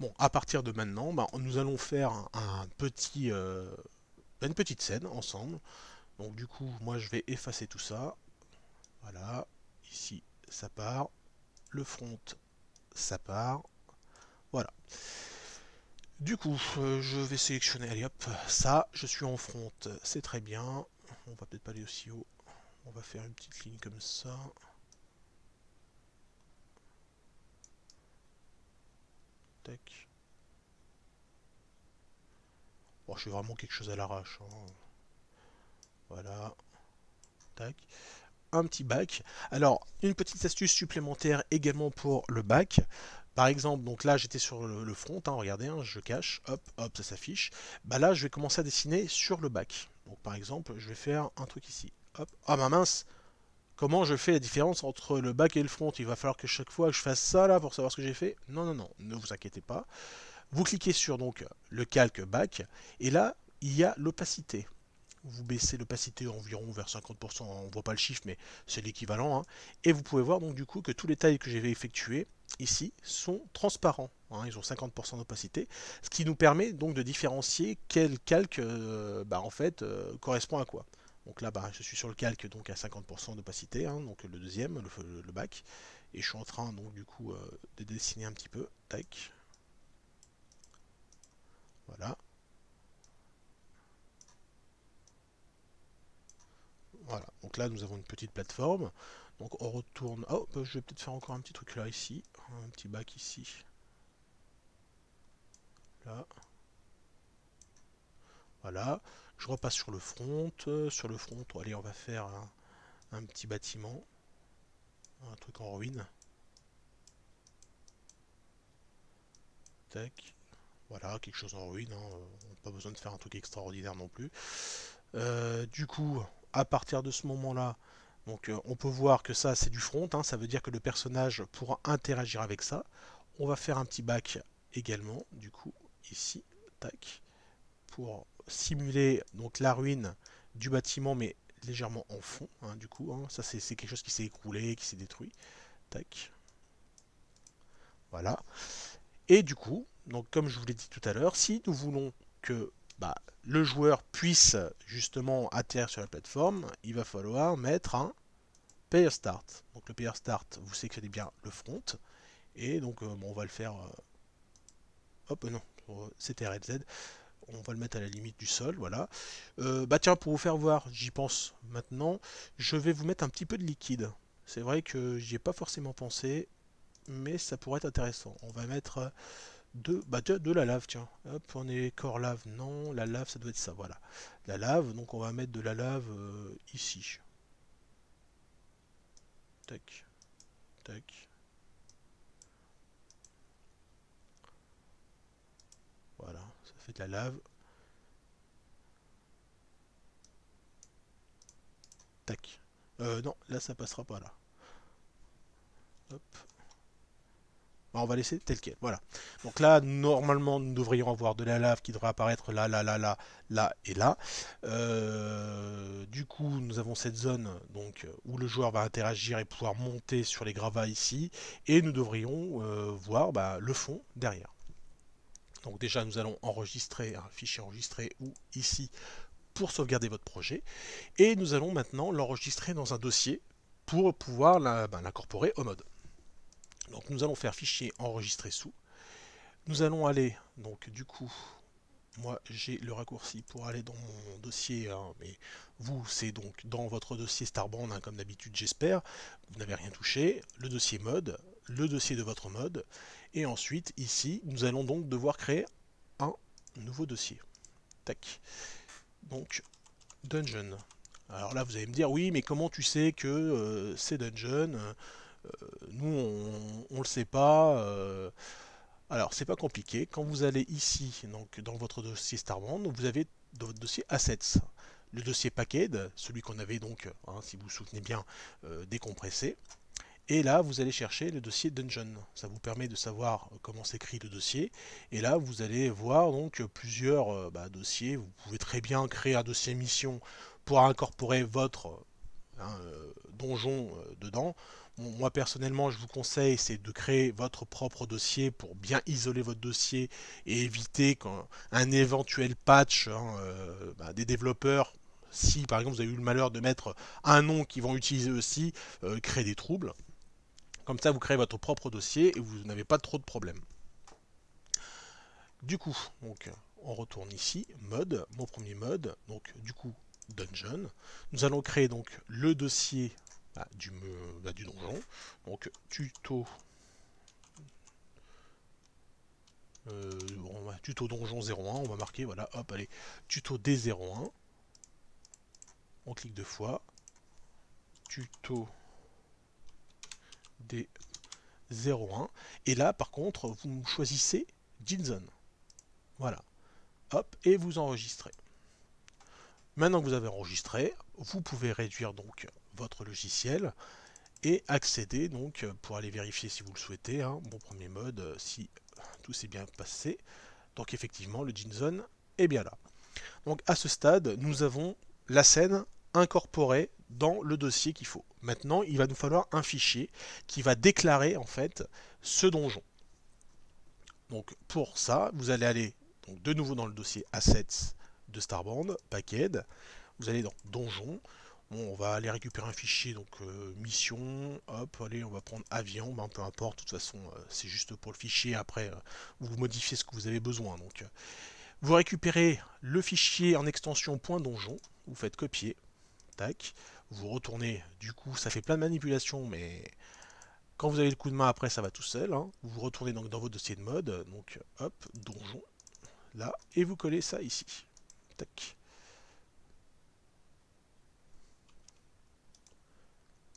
Speaker 1: Bon, à partir de maintenant, bah, nous allons faire un, petit, euh, une petite scène ensemble. Donc du coup, moi je vais effacer tout ça. Voilà, ici ça part. Le front, ça part. Voilà. Du coup, euh, je vais sélectionner, allez hop, ça, je suis en front, c'est très bien. On va peut-être pas aller aussi haut. On va faire une petite ligne comme ça. je suis vraiment quelque chose à l'arrache. Hein. Voilà. Un petit bac. Alors, une petite astuce supplémentaire également pour le bac. Par exemple, donc là j'étais sur le, front, hein, regardez, hein, je cache, hop, hop, ça s'affiche. Bah là je vais commencer à dessiner sur le bac. Donc par exemple, je vais faire un truc ici. Hop, ah oh, mince, comment je fais la différence entre le back et le front. Il va falloir que chaque fois que je fasse ça là pour savoir ce que j'ai fait. Non, non, non, ne vous inquiétez pas. Vous cliquez sur donc le calque back et là il y a l'opacité. Vous baissez l'opacité environ vers 50%, on ne voit pas le chiffre mais c'est l'équivalent. Hein. Et vous pouvez voir donc du coup que tous les tailles que j'avais effectuées ici sont transparents. Hein. ils ont 50% d'opacité, ce qui nous permet donc de différencier quel calque euh, bah, en fait euh, correspond à quoi. Donc là, bah, je suis sur le calque donc à 50% d'opacité, hein, donc le deuxième, le, bac. Et je suis en train donc du coup euh, de dessiner un petit peu. Voilà. Voilà, donc là nous avons une petite plateforme. Donc on retourne... Oh, bah, je vais peut-être faire encore un petit truc là ici. Un petit bac ici. Là. Voilà. Je repasse sur le front. Euh, sur le front, allez, on va faire un, petit bâtiment. Un truc en ruine. Tac. Voilà, quelque chose en ruine. On hein, n'a euh, pas besoin de faire un truc extraordinaire non plus. Euh, du coup, à partir de ce moment-là, donc on peut voir que ça c'est du front, hein, ça veut dire que le personnage pourra interagir avec ça. On va faire un petit bac également, du coup, ici, tac, pour simuler donc la ruine du bâtiment, mais légèrement en fond, hein, du coup. Hein. Ça, c'est quelque chose qui s'est écroulé, qui s'est détruit. Tac. Voilà. Et du coup, donc comme je vous l'ai dit tout à l'heure, si nous voulons que bah, le joueur puisse justement atterrir sur la plateforme, il va falloir mettre un Player Start. Donc le Player Start, vous sélectionnez bien le front. Et donc, euh, bon, on va le faire... Euh, hop, non, euh, c'était RLZ on va le mettre à la limite du sol, voilà. Euh, bah tiens, pour vous faire voir, j'y pense maintenant, je vais vous mettre un petit peu de liquide. C'est vrai que j'y ai pas forcément pensé, mais ça pourrait être intéressant. On va mettre de, bah, la lave, tiens. Hop, on est corps lave, non, la lave ça doit être ça, voilà. La lave, donc on va mettre de la lave euh, ici. Tac, tac. Voilà, de la lave. Tac. Euh, non, là ça passera pas là. Bah, on va laisser tel quel. Voilà. Donc là, normalement, nous devrions avoir de la lave qui devrait apparaître là, là, là, là, là et là. Euh, du coup, nous avons cette zone donc où le joueur va interagir et pouvoir monter sur les gravats ici. Et nous devrions euh, voir bah, le fond derrière. Donc déjà, nous allons enregistrer un fichier enregistré ou ici pour sauvegarder votre projet. Et nous allons maintenant l'enregistrer dans un dossier pour pouvoir ben, l'incorporer au mode. Donc nous allons faire fichier enregistrer sous. Nous allons aller, donc du coup, moi j'ai le raccourci pour aller dans mon dossier, hein, mais vous c'est donc dans votre dossier Starbound, hein, comme d'habitude j'espère, vous n'avez rien touché, le dossier mode, le dossier de votre mode, et ensuite, ici, nous allons donc devoir créer un nouveau dossier. Tac. Donc, dungeon. Alors là, vous allez me dire, oui, mais comment tu sais que euh, c'est dungeon euh, Nous, on, ne le sait pas. Euh... Alors, c'est pas compliqué. Quand vous allez ici, donc dans votre dossier Starbound, vous avez dans votre dossier Assets le dossier Package, celui qu'on avait donc, hein, si vous vous souvenez bien, euh, décompressé. Et là, vous allez chercher le dossier Dungeon. Ça vous permet de savoir comment s'écrit le dossier. Et là, vous allez voir donc plusieurs euh, bah, dossiers. Vous pouvez très bien créer un dossier mission pour incorporer votre euh, hein, euh, donjon dedans. moi, personnellement, je vous conseille, c'est de créer votre propre dossier pour bien isoler votre dossier et éviter qu'un éventuel patch hein, bah, des développeurs si par exemple vous avez eu le malheur de mettre un nom qu'ils vont utiliser aussi, crée des troubles. Comme ça, vous créez votre propre dossier et vous n'avez pas trop de problèmes. Du coup, donc, on retourne ici, mode, mon premier mode, donc du coup, dungeon. Nous allons créer donc le dossier bah, bah, du, donjon. Donc, tuto euh, tuto donjon 01, on va marquer, voilà, hop, allez, tuto D01. On clique deux fois. Tuto des 0,1. Et là, par contre, vous choisissez Jinzon Voilà. Hop, et vous enregistrez. Maintenant que vous avez enregistré, vous pouvez réduire donc votre logiciel et accéder donc pour aller vérifier si vous le souhaitez. Hein, mon premier mode, euh, si tout s'est bien passé. Donc effectivement, le Jinzone est bien là. Donc à ce stade, nous avons la scène incorporée dans le dossier qu'il faut. Maintenant, il va nous falloir un fichier qui va déclarer en fait ce donjon. Donc pour ça, vous allez aller de nouveau dans le dossier Assets de Starbound, Package, vous allez dans Donjon, on va aller récupérer un fichier, donc euh, mission, hop, allez, on va prendre avion, ben, peu importe, de toute façon, euh, c'est juste pour le fichier, après, euh, vous modifiez ce que vous avez besoin. Donc, Vous récupérez le fichier en extension .donjon, vous faites copier, tac, vous retournez, du coup ça fait plein de manipulations, mais quand vous avez le coup de main après ça va tout seul, hein. vous retournez donc dans votre dossier de mode, donc hop, donjon, là, et vous collez ça ici. Tac.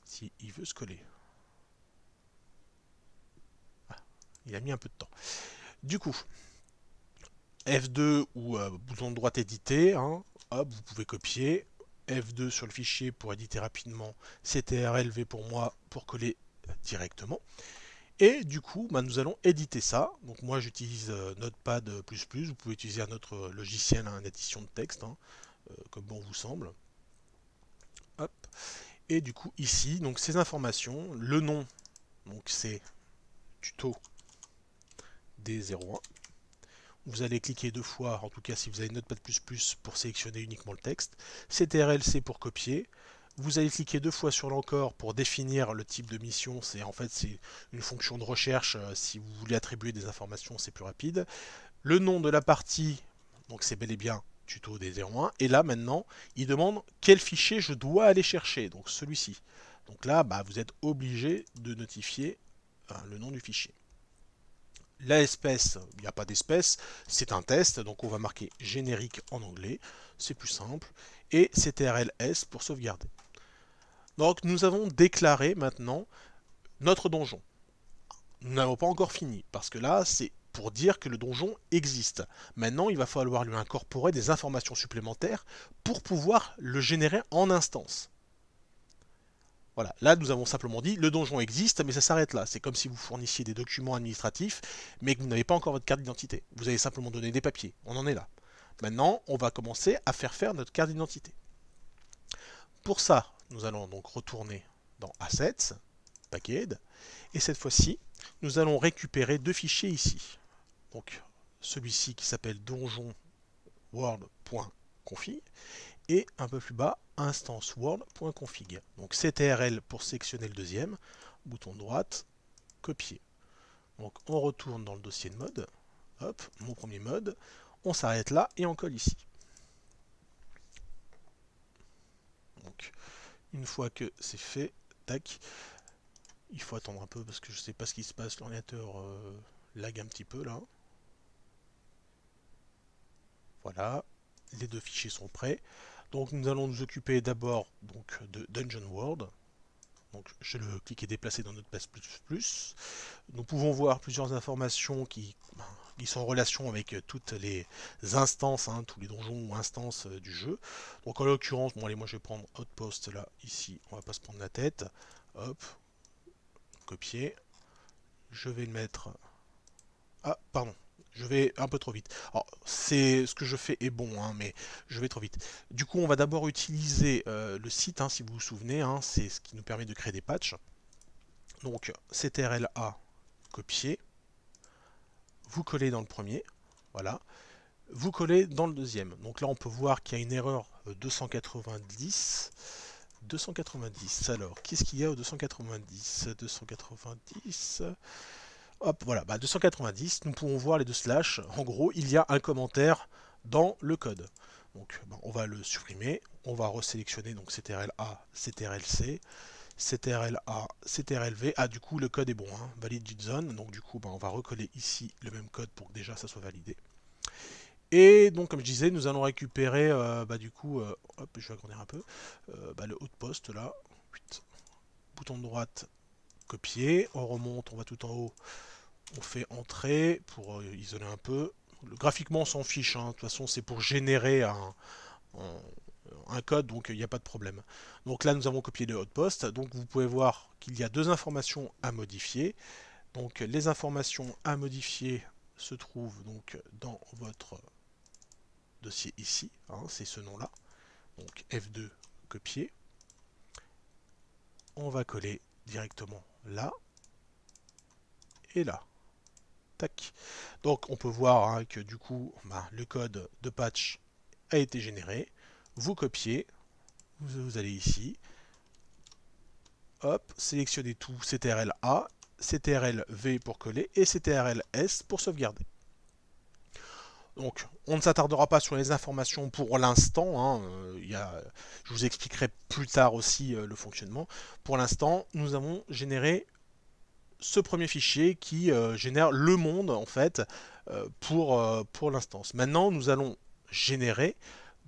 Speaker 1: Si il veut se coller. Ah, il a mis un peu de temps. Du coup, F2 ou euh, bouton de droite édité, hein, hop, vous pouvez copier, F2 sur le fichier pour éditer rapidement. V pour moi pour coller directement. Et du coup, bah, nous allons éditer ça. Donc moi j'utilise euh, Notepad++, vous pouvez utiliser un autre logiciel, hein, un édition de texte, hein, euh, comme bon vous semble. Et du coup ici, donc ces informations, le nom, donc c'est tuto D01 vous allez cliquer deux fois, en tout cas si vous avez une note plus pour sélectionner uniquement le texte, CTRL C pour copier, vous allez cliquer deux fois sur l'encore pour définir le type de mission, c'est en fait c'est une fonction de recherche, euh, si vous voulez attribuer des informations c'est plus rapide, le nom de la partie, donc c'est bel et bien tuto des 01, et là maintenant il demande quel fichier je dois aller chercher, donc celui-ci. Donc là bah, vous êtes obligé de notifier le nom du fichier la espèce, il n'y a pas d'espèce, c'est un test, donc on va marquer générique en anglais, c'est plus simple, et CTRL-S pour sauvegarder. Donc nous avons déclaré maintenant notre donjon. Nous n'avons pas encore fini, parce que là, c'est pour dire que le donjon existe. Maintenant, il va falloir lui incorporer des informations supplémentaires pour pouvoir le générer en instance. Voilà, là nous avons simplement dit le donjon existe, mais ça s'arrête là. C'est comme si vous fournissiez des documents administratifs, mais que vous n'avez pas encore votre carte d'identité. Vous avez simplement donné des papiers, on en est là. Maintenant, on va commencer à faire faire notre carte d'identité. Pour ça, nous allons donc retourner dans Assets, Package, et cette fois-ci, nous allons récupérer deux fichiers ici. Donc celui-ci qui s'appelle donjon et un peu plus bas instance world.config. Donc CTRL pour sélectionner le deuxième, bouton droite, copier. Donc on retourne dans le dossier de mode, hop, mon premier mode, on s'arrête là et on colle ici. Donc une fois que c'est fait, tac, il faut attendre un peu parce que je ne sais pas ce qui se passe, l'ordinateur euh, lag un petit peu là. Voilà, les deux fichiers sont prêts. Donc nous allons nous occuper d'abord donc de Dungeon World. Donc je le cliquer et déplacer dans notre place plus plus. Nous pouvons voir plusieurs informations qui, qui sont en relation avec euh, toutes les instances, hein, tous les donjons ou instances euh, du jeu. Donc en l'occurrence, bon allez moi je vais prendre Outpost là, ici, on va pas se prendre la tête. Hop, copier. Je vais le mettre... Ah, pardon, je vais un peu trop vite. Alors, c'est ce que je fais est bon, hein, mais je vais trop vite. Du coup, on va d'abord utiliser euh, le site, hein, si vous vous souvenez, hein, c'est ce qui nous permet de créer des patchs. Donc, CTRL-A, copier. Vous collez dans le premier, voilà. Vous collez dans le deuxième. Donc là, on peut voir qu'il y a une erreur 290. Euh, 290, alors, qu'est-ce qu'il y a au 290 290... Hop, voilà, 290, bah, nous pouvons voir les deux slash. En gros, il y a un commentaire dans le code. Donc bah, on va le supprimer, on va resélectionner donc CTRL-A, CTRL-C, CTRL-A, CTRL-V. Ah, du coup, le code est bon, hein. valide JSON. Donc du coup, bah, on va recoller ici le même code pour que déjà ça soit validé. Et donc, comme je disais, nous allons récupérer, euh, du coup, euh, hop, je vais agrandir un peu, euh, le haut de poste, là, bouton de droite, copier, on remonte, on va tout en haut, on fait entrer pour euh, isoler un peu. graphiquement, on s'en fiche. Hein. De toute façon, c'est pour générer un, un, code, donc il n'y a pas de problème. Donc là, nous avons copié le hotpost. Donc vous pouvez voir qu'il y a deux informations à modifier. Donc les informations à modifier se trouvent donc dans votre dossier ici. Hein. c'est ce nom-là. Donc F2, copier. On va coller directement là et là. Donc on peut voir hein, que du coup bah, le code de patch a été généré. Vous copiez, vous, allez ici, hop, sélectionnez tout CTRL A, CTRL V pour coller et CTRL S pour sauvegarder. Donc, on ne s'attardera pas sur les informations pour l'instant. Hein. je vous expliquerai plus tard aussi euh, le fonctionnement. Pour l'instant, nous avons généré ce premier fichier qui euh, génère le monde en fait euh, pour, euh, pour l'instance. Maintenant nous allons générer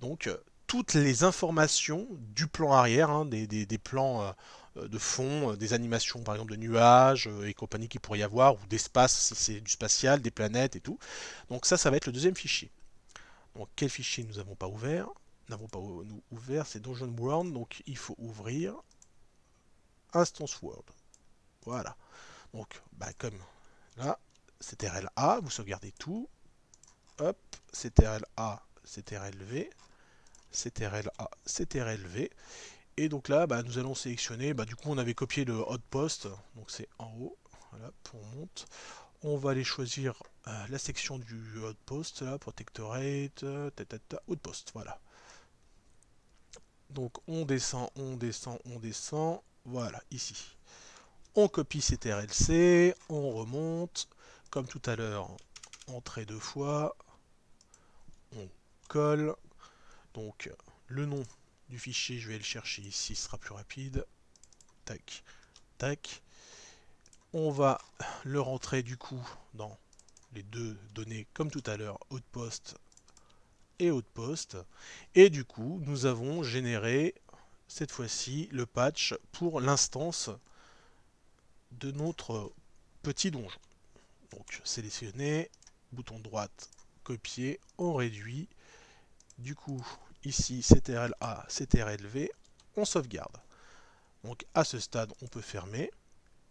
Speaker 1: donc toutes les informations du plan arrière, hein, des, plans de fond, des animations par exemple de nuages et compagnie qui pourrait y avoir, ou d'espace si c'est du spatial, des planètes et tout. Donc ça, ça va être le deuxième fichier. Donc quel fichier nous n'avons pas ouvert N'avons pas nous ouvert, c'est Dungeon World, donc il faut ouvrir Instance World. Voilà. Donc, bah, comme là, CTRL A, vous sauvegardez tout. Hop, CTRL A, CTRL V, CTRL A, CTRL V. Et donc là, bah, nous allons sélectionner, bah, du coup on avait copié le post. donc c'est en haut, voilà, pour monte. On va aller choisir euh, la section du hotpost, là, protectorate, tata, euh, outpost, voilà. Donc on descend, on descend, on descend, voilà, ici on copie cette RLC, on remonte, comme tout à l'heure, entrée deux fois, on colle, donc le nom du fichier, je vais le chercher ici, ce sera plus rapide, tac, tac, on va le rentrer du coup dans les deux données comme tout à l'heure, poste et poste. et du coup nous avons généré cette fois-ci le patch pour l'instance de notre petit donjon. Donc sélectionner, bouton droite, copier, on réduit. Du coup, ici, CTRL-A, CTRL-V, on sauvegarde. Donc à ce stade, on peut fermer.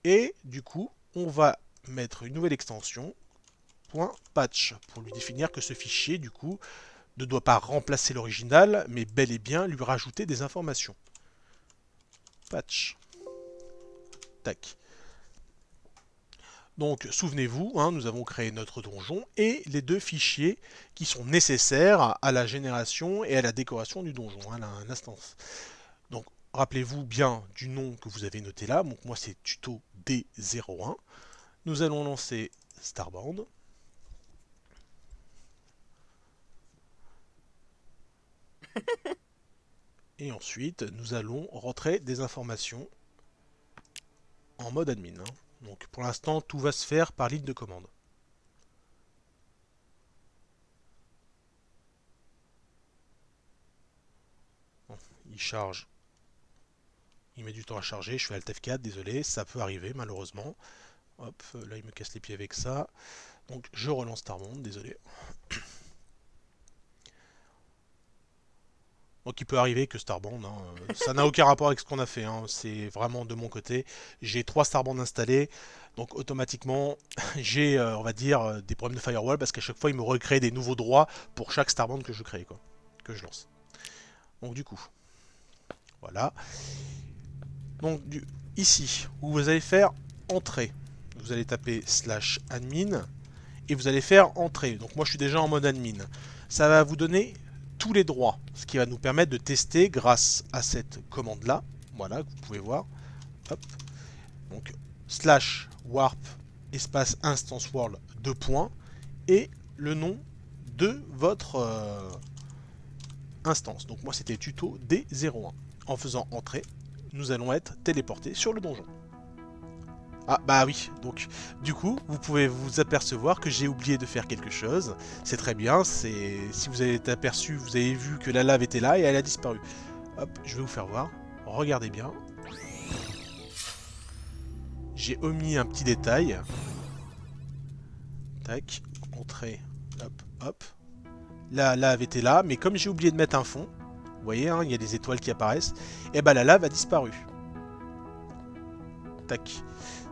Speaker 1: Et du coup, on va mettre une nouvelle extension, .patch, pour lui définir que ce fichier, du coup, ne doit pas remplacer l'original, mais bel et bien lui rajouter des informations. Patch. Tac. Donc souvenez-vous, hein, nous avons créé notre donjon et les deux fichiers qui sont nécessaires à la génération et à la décoration du donjon, hein, l'instance. Donc rappelez-vous bien du nom que vous avez noté là, donc moi c'est tuto D01. Nous allons lancer Starbound. [LAUGHS] Et ensuite, nous allons rentrer des informations en mode admin. Hein. Donc pour l'instant, tout va se faire par ligne de commande. il charge. Il met du temps à charger, je fais Alt F4, désolé, ça peut arriver malheureusement. Hop, là il me casse les pieds avec ça. Donc je relance Tarmonde, désolé. Donc il peut arriver que Starbond hein, euh, ça n'a aucun rapport avec ce qu'on a fait, hein. c'est vraiment de mon côté. J'ai trois Starbound installés, donc automatiquement [LAUGHS] j'ai, euh, on va dire, euh, des problèmes de firewall parce qu'à chaque fois il me recrée des nouveaux droits pour chaque Starbond que je crée, quoi, que je lance. Donc du coup, voilà. Donc du, ici, vous allez faire Entrée. vous allez taper slash admin et vous allez faire entrer. Donc moi je suis déjà en mode admin. Ça va vous donner tous les droits, ce qui va nous permettre de tester grâce à cette commande-là, voilà, vous pouvez voir, donc slash warp espace instance world 2 points et le nom de votre euh, instance. Donc moi c'était tuto D01. En faisant entrer, nous allons être téléportés sur le donjon. Ah bah oui, donc du coup vous pouvez vous apercevoir que j'ai oublié de faire quelque chose. C'est très bien, c'est si vous avez aperçu, vous avez vu que la lave était là et elle a disparu. Hop, je vais vous faire voir. Regardez bien. J'ai omis un petit détail. Tac, entrée, hop, hop. La lave était là, mais comme j'ai oublié de mettre un fond, vous voyez, hein, il y a des étoiles qui apparaissent, et eh bah ben, la lave a disparu. Tac.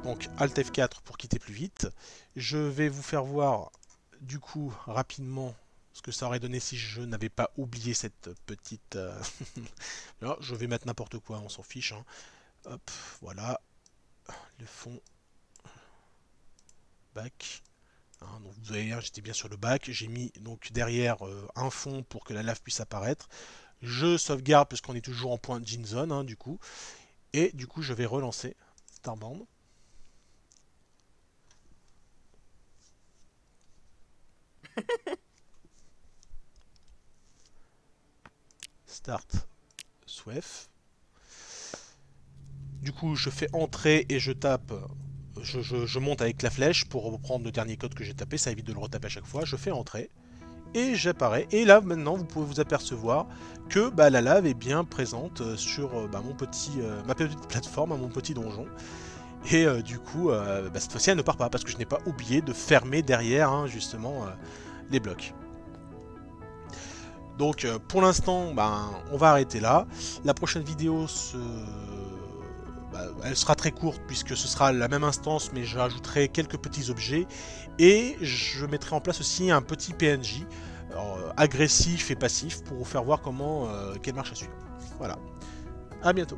Speaker 1: Donc Alt F4 pour quitter plus vite. Je vais vous faire voir du coup rapidement ce que ça aurait donné si je n'avais pas oublié cette petite... Euh, Là, [LAUGHS] je vais mettre n'importe quoi, on s'en fiche. Hein. Hop, voilà. Le fond. Back. Hein, donc vous voyez, j'étais bien sur le back. J'ai mis donc derrière euh, un fond pour que la lave puisse apparaître. Je sauvegarde parce qu'on est toujours en point de zone hein, du coup. Et du coup, je vais relancer Starbound. [LAUGHS] Start Swef. Du coup, je fais entrer et je tape. Je, monte avec la flèche pour reprendre le dernier code que j'ai tapé. Ça évite de le retaper à chaque fois. Je fais entrer et j'apparais. Et là, maintenant, vous pouvez vous apercevoir que bah, la lave est bien présente euh, sur euh, bah, mon petit, euh, ma petite [LAUGHS] plateforme, hein, mon petit donjon. Et euh, du coup, euh, bah, cette fois-ci, elle ne part pas parce que je n'ai pas oublié de fermer derrière hein, justement euh, les blocs. Donc pour l'instant, ben, on va arrêter là. La prochaine vidéo, bah, elle sera très courte puisque ce sera la même instance, mais j'ajouterai quelques petits objets. Et je mettrai en place aussi un petit PNJ agressif et passif pour vous faire voir comment quelle marche à suivre. Voilà. À bientôt.